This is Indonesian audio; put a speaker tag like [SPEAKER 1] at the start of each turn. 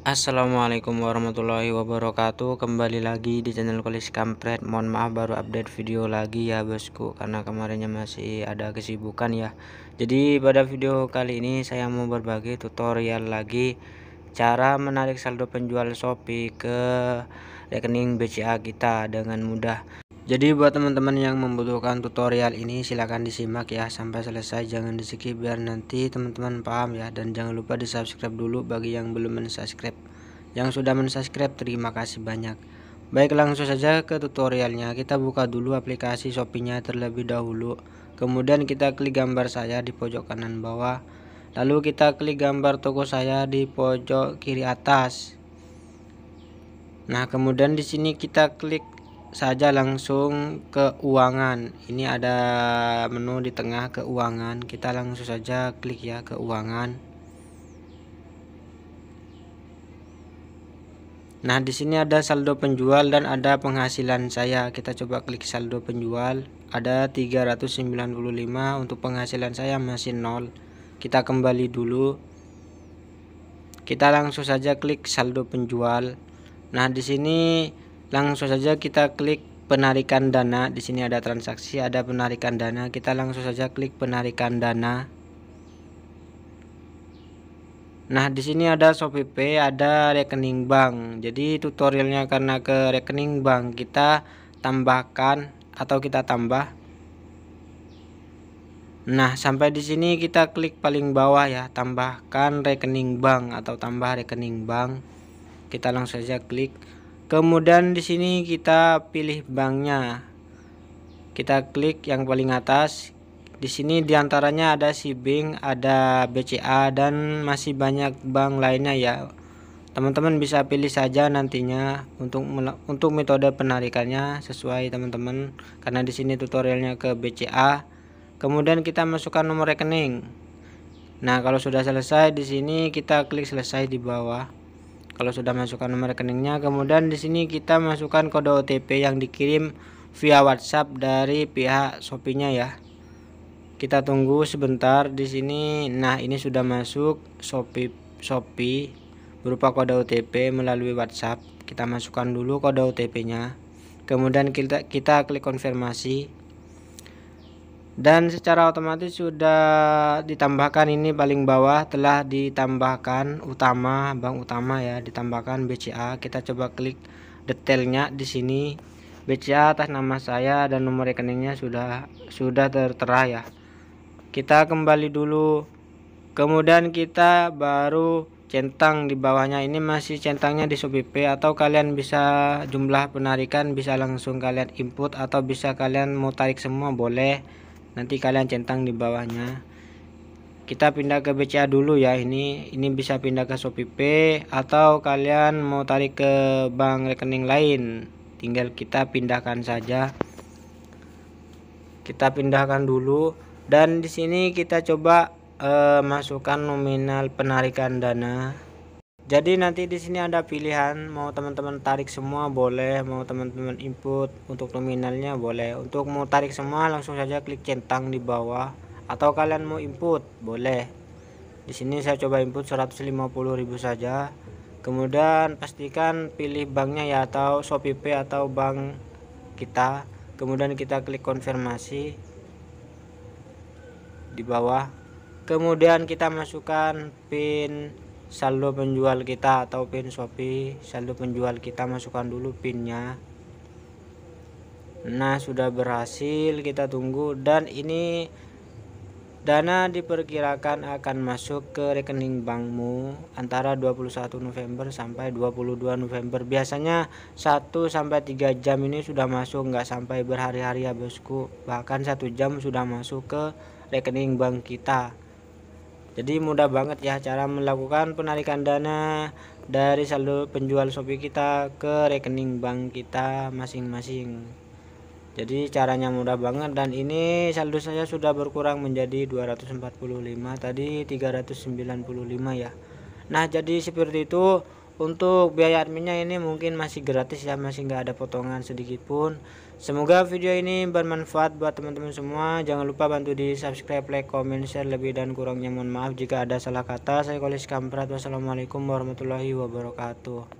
[SPEAKER 1] Assalamualaikum warahmatullahi wabarakatuh Kembali lagi di channel Kolis Kampret Mohon maaf baru update video lagi ya bosku Karena kemarinnya masih ada kesibukan ya Jadi pada video kali ini saya mau berbagi tutorial lagi Cara menarik saldo penjual Shopee ke rekening BCA kita dengan mudah jadi buat teman-teman yang membutuhkan tutorial ini silahkan disimak ya sampai selesai jangan di skip biar nanti teman-teman paham ya dan jangan lupa di subscribe dulu bagi yang belum mensubscribe yang sudah mensubscribe terima kasih banyak baik langsung saja ke tutorialnya kita buka dulu aplikasi Shopee-nya terlebih dahulu kemudian kita klik gambar saya di pojok kanan bawah lalu kita klik gambar toko saya di pojok kiri atas nah kemudian di sini kita klik saja langsung keuangan. ini ada menu di tengah keuangan kita langsung saja klik ya keuangan nah di sini ada saldo penjual dan ada penghasilan saya kita coba klik saldo penjual ada 395 untuk penghasilan saya masih nol kita kembali dulu kita langsung saja klik saldo penjual nah di sini langsung saja kita klik penarikan dana di sini ada transaksi ada penarikan dana kita langsung saja klik penarikan dana nah di sini ada ShopeePay ada rekening bank jadi tutorialnya karena ke rekening bank kita tambahkan atau kita tambah nah sampai di sini kita klik paling bawah ya tambahkan rekening bank atau tambah rekening bank kita langsung saja klik kemudian di sini kita pilih banknya kita klik yang paling atas di sini diantaranya ada Sibing ada BCA dan masih banyak bank lainnya ya teman-teman bisa pilih saja nantinya untuk untuk metode penarikannya sesuai teman-teman karena di sini tutorialnya ke BCA kemudian kita masukkan nomor rekening nah kalau sudah selesai di sini kita klik selesai di bawah kalau sudah masukkan nomor rekeningnya kemudian di sini kita masukkan kode OTP yang dikirim via WhatsApp dari pihak Shopee-nya ya kita tunggu sebentar di sini nah ini sudah masuk Shopee Shopee berupa kode OTP melalui WhatsApp kita masukkan dulu kode OTP-nya kemudian kita kita klik konfirmasi dan secara otomatis sudah ditambahkan ini paling bawah telah ditambahkan utama bank utama ya ditambahkan BCA kita coba klik detailnya di sini BCA atas nama saya dan nomor rekeningnya sudah sudah tertera ya kita kembali dulu kemudian kita baru centang di bawahnya ini masih centangnya di SPP atau kalian bisa jumlah penarikan bisa langsung kalian input atau bisa kalian mau tarik semua boleh nanti kalian centang di bawahnya kita pindah ke BCA dulu ya ini ini bisa pindah ke ShopeePay atau kalian mau tarik ke bank rekening lain tinggal kita pindahkan saja kita pindahkan dulu dan di sini kita coba eh, masukkan nominal penarikan dana jadi nanti di sini ada pilihan mau teman-teman tarik semua boleh mau teman-teman input untuk nominalnya boleh untuk mau tarik semua langsung saja klik centang di bawah atau kalian mau input boleh di sini saya coba input 150.000 saja kemudian pastikan pilih banknya ya atau ShopeePay atau bank kita kemudian kita klik konfirmasi di bawah kemudian kita masukkan pin saldo penjual kita atau pin Shopee saldo penjual kita masukkan dulu pinnya nah sudah berhasil kita tunggu dan ini dana diperkirakan akan masuk ke rekening bankmu antara 21 November sampai 22 November biasanya 1 sampai 3 jam ini sudah masuk nggak sampai berhari-hari ya bosku bahkan satu jam sudah masuk ke rekening bank kita jadi mudah banget ya cara melakukan penarikan dana dari saldo penjual Shopee kita ke rekening bank kita masing-masing jadi caranya mudah banget dan ini saldo saya sudah berkurang menjadi 245 tadi 395 ya nah jadi seperti itu untuk biaya adminnya ini mungkin masih gratis ya masih nggak ada potongan sedikit pun semoga video ini bermanfaat buat teman-teman semua jangan lupa bantu di subscribe like comment share lebih dan kurangnya mohon maaf jika ada salah kata saya Kolis Kamprat wassalamualaikum warahmatullahi wabarakatuh